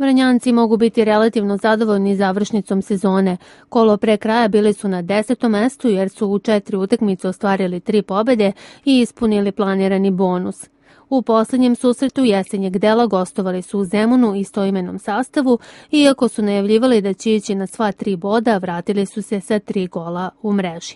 Vranjanci mogu biti relativno zadovoljni završnicom sezone. Kolo pre kraja bili su na desetom mestu jer su u četiri utekmice ostvarili tri pobede i ispunili planirani bonus. U poslednjem susretu jesenjeg dela gostovali su u Zemunu i stoimenom sastavu, iako su najavljivali da će ići na sva tri boda, vratili su se sa tri gola u mreži.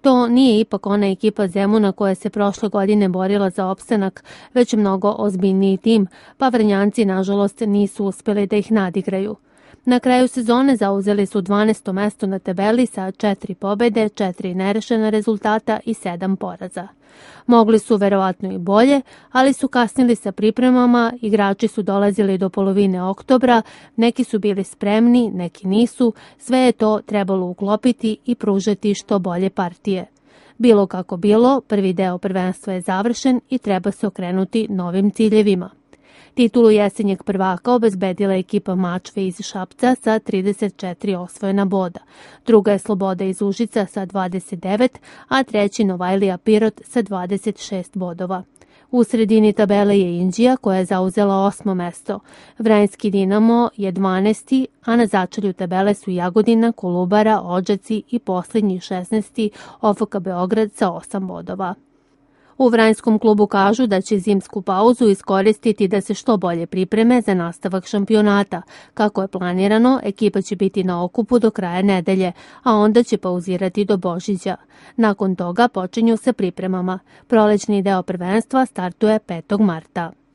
To nije ipak ona ekipa Zemuna koja se prošle godine borila za opstanak, već mnogo ozbiljniji tim, pa Vrnjanci nažalost nisu uspeli da ih nadigraju. Na kraju sezone zauzeli su 12. mesto na tabeli sa 4 pobede, 4 nerešena rezultata i 7 poraza. Mogli su verovatno i bolje, ali su kasnili sa pripremama, igrači su dolazili do polovine oktobra, neki su bili spremni, neki nisu, sve je to trebalo uklopiti i pružati što bolje partije. Bilo kako bilo, prvi deo prvenstva je završen i treba se okrenuti novim ciljevima. Titulu jesenjeg prvaka obezbedila je ekipa Mačve iz Šapca sa 34 osvojena boda. Druga je Sloboda iz Užica sa 29, a treći Novajlija Pirot sa 26 bodova. U sredini tabele je Indija koja je zauzela osmo mesto. Vranjski Dinamo je 12. a na začelju tabele su Jagodina, Kolubara, Ođaci i posljednji 16. OFK Beograd sa 8 bodova. U Vranjskom klubu kažu da će zimsku pauzu iskoristiti da se što bolje pripreme za nastavak šampionata. Kako je planirano, ekipa će biti na okupu do kraja nedelje, a onda će pauzirati do Božića. Nakon toga počinju se pripremama. Prolećni deo prvenstva startuje 5. marta.